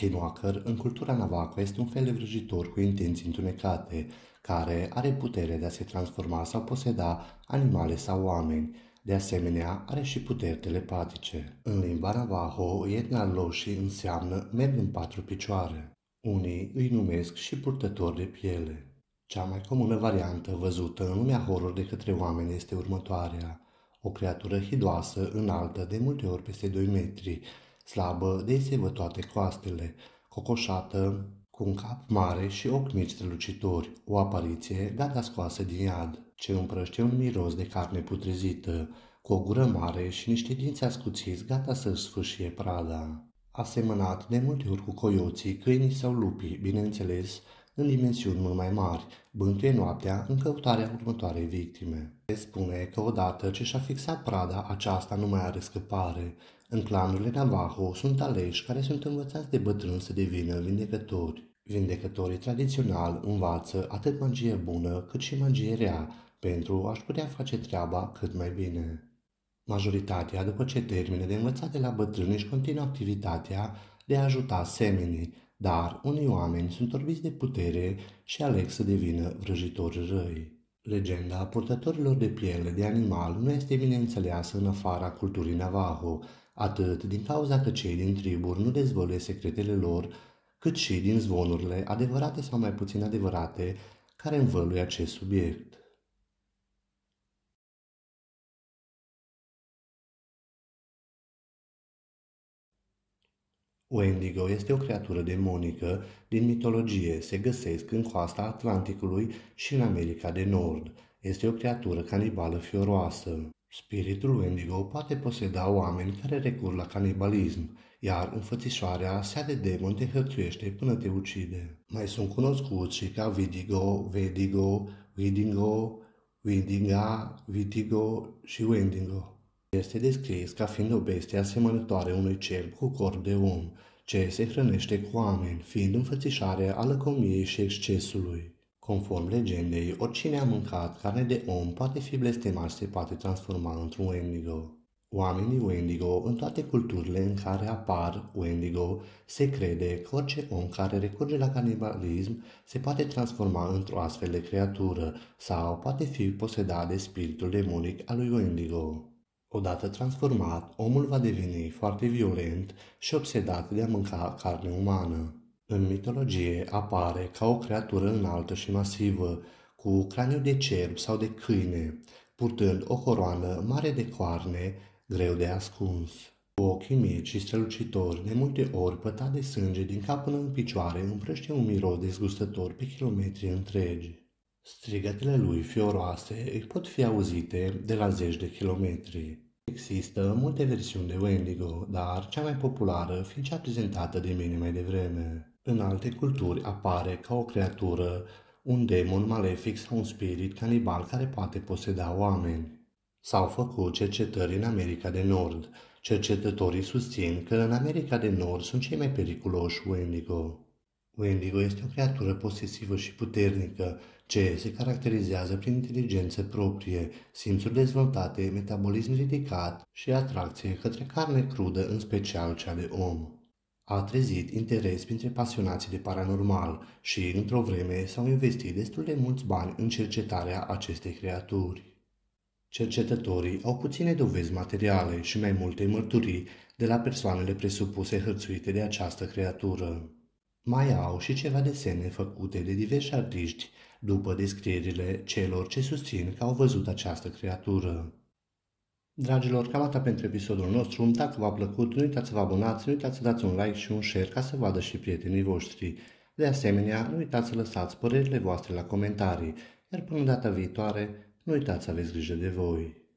Kenwalker în cultura navacă este un fel de vrăjitor cu intenții întunecate, care are putere de a se transforma sau poseda animale sau oameni. De asemenea, are și puteri telepatice. În limba navajo, etna Loshi înseamnă merg în patru picioare. Unii îi numesc și purtători de piele. Cea mai comună variantă văzută în lumea horror de către oameni este următoarea. O creatură hidoasă, înaltă, de multe ori peste 2 metri, slabă, de toate coastele, cocoșată, cu un cap mare și ochi mici strălucitori, o apariție gata scoasă din iad, ce împrăște un miros de carne putrezită, cu o gură mare și niște dinți ascuțiți gata să-și sfârșie prada. Asemănat de multe ori cu coioții, câinii sau lupii, bineînțeles, în dimensiuni mult mai mari, bântuie noaptea în căutarea următoarei victime. Se spune că odată ce și-a fixat prada, aceasta nu mai are scăpare. În clanurile Navajo sunt aleși care sunt învățați de bătrâni să devină vindecători. Vindecătorii tradițional învață atât magie bună cât și magie rea pentru a-și putea face treaba cât mai bine. Majoritatea, după ce termine de învățat de la bătrâni, își continuă activitatea de a ajuta semenii, dar unii oameni sunt orbiți de putere și aleg să devină vrăjitori răi. Legenda purtătorilor de piele de animal nu este bine înțeleasă în afara culturii Navajo, atât din cauza că cei din triburi nu dezvăluie secretele lor, cât și din zvonurile adevărate sau mai puțin adevărate care învăluie acest subiect. Wendigo este o creatură demonică din mitologie, se găsesc în coasta Atlanticului și în America de Nord. Este o creatură canibală fioroasă. Spiritul Wendigo poate poseda oameni care recur la canibalism, iar înfățișoarea sa de demon te hărțuiește până te ucide. Mai sunt cunoscuți și ca Vidigo, Vedigo, Vidingo, Windinga, Vitigo și Wendigo. Este descris ca fiind o bestie asemănătoare unui cerb cu corp de om, ce se hrănește cu oameni, fiind înfățișare a lăcomiei și excesului. Conform legendei, oricine a mâncat carne de om poate fi blestemat și se poate transforma într-un Wendigo. Oamenii Wendigo, în toate culturile în care apar Wendigo, se crede că orice om care recurge la canibalism se poate transforma într-o astfel de creatură sau poate fi posedat de spiritul demonic al lui Wendigo. Odată transformat, omul va deveni foarte violent și obsedat de a mânca carne umană. În mitologie apare ca o creatură înaltă și masivă, cu craniu de cerb sau de câine, purtând o coroană mare de coarne, greu de ascuns. Cu ochii mici și strălucitori, de multe ori pătat de sânge din cap până în picioare, împrăște un miros dezgustător pe kilometri întregi. Strigătele lui fioroase îi pot fi auzite de la zeci de kilometri. Există multe versiuni de Wendigo, dar cea mai populară fiind cea prezentată de mine mai devreme. În alte culturi apare ca o creatură, un demon malefic sau un spirit canibal care poate poseda oameni. S-au făcut cercetări în America de Nord. Cercetătorii susțin că în America de Nord sunt cei mai periculoși Wendigo. Wendigo este o creatură posesivă și puternică, ce se caracterizează prin inteligență proprie, simțuri dezvoltate, metabolism ridicat și atracție către carne crudă, în special cea de om. A trezit interes printre pasionații de paranormal și, într-o vreme, s-au investit destul de mulți bani în cercetarea acestei creaturi. Cercetătorii au puține dovezi materiale și mai multe mărturii de la persoanele presupuse hărțuite de această creatură. Mai au și ceva desene făcute de diversi artiști după descrierile celor ce susțin că au văzut această creatură. Dragilor, cam atât pentru episodul nostru. Dacă v-a plăcut, nu uitați să vă abonați, nu uitați să dați un like și un share ca să vadă și prietenii voștri. De asemenea, nu uitați să lăsați părerile voastre la comentarii, iar până data viitoare, nu uitați să aveți grijă de voi.